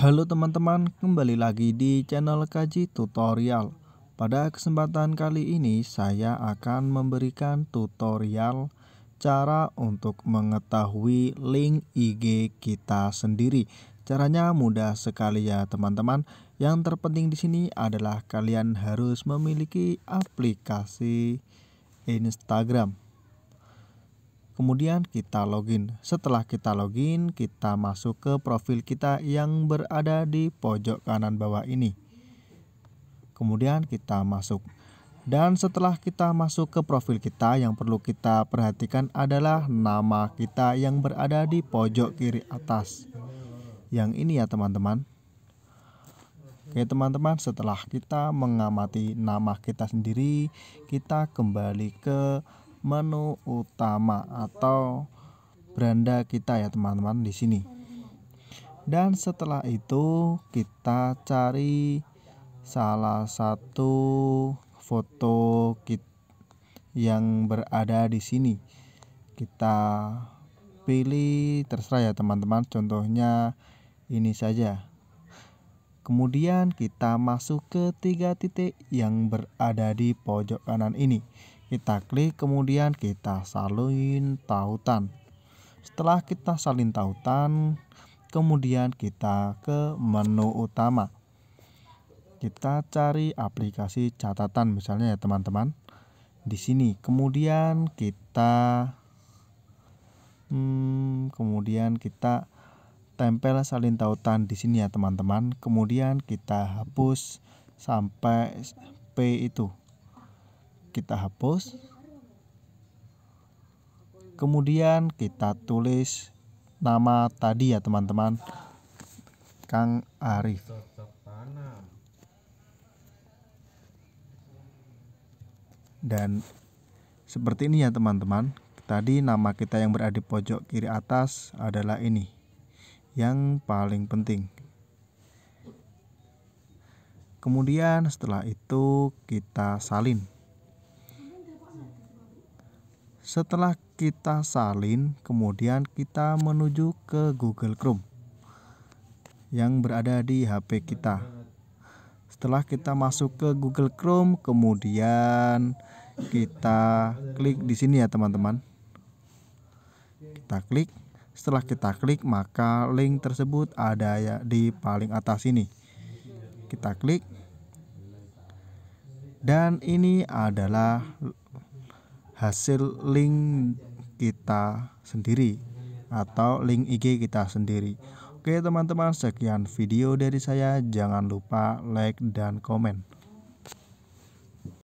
Halo teman-teman, kembali lagi di channel Kaji Tutorial. Pada kesempatan kali ini saya akan memberikan tutorial cara untuk mengetahui link IG kita sendiri. Caranya mudah sekali ya teman-teman. Yang terpenting di sini adalah kalian harus memiliki aplikasi Instagram. Kemudian kita login. Setelah kita login, kita masuk ke profil kita yang berada di pojok kanan bawah ini. Kemudian kita masuk. Dan setelah kita masuk ke profil kita, yang perlu kita perhatikan adalah nama kita yang berada di pojok kiri atas. Yang ini ya teman-teman. Oke teman-teman, setelah kita mengamati nama kita sendiri, kita kembali ke menu utama atau beranda kita ya teman-teman di sini. Dan setelah itu kita cari salah satu foto kit yang berada di sini. Kita pilih terserah ya teman-teman contohnya ini saja kemudian kita masuk ke tiga titik yang berada di pojok kanan ini kita klik kemudian kita salin tautan. Setelah kita salin tautan, kemudian kita ke menu utama. Kita cari aplikasi catatan misalnya ya teman-teman. Di sini kemudian kita hmm, kemudian kita tempel salin tautan di sini ya teman-teman. Kemudian kita hapus sampai P itu kita hapus. Kemudian kita tulis nama tadi ya teman-teman. Kang Arif. Dan seperti ini ya teman-teman. Tadi nama kita yang berada di pojok kiri atas adalah ini. Yang paling penting. Kemudian setelah itu kita salin. Setelah kita salin, kemudian kita menuju ke Google Chrome yang berada di HP kita. Setelah kita masuk ke Google Chrome, kemudian kita klik di sini ya teman-teman. Kita klik. Setelah kita klik, maka link tersebut ada ya di paling atas ini. Kita klik. Dan ini adalah hasil link kita sendiri atau link IG kita sendiri. Oke teman-teman sekian video dari saya jangan lupa like dan komen.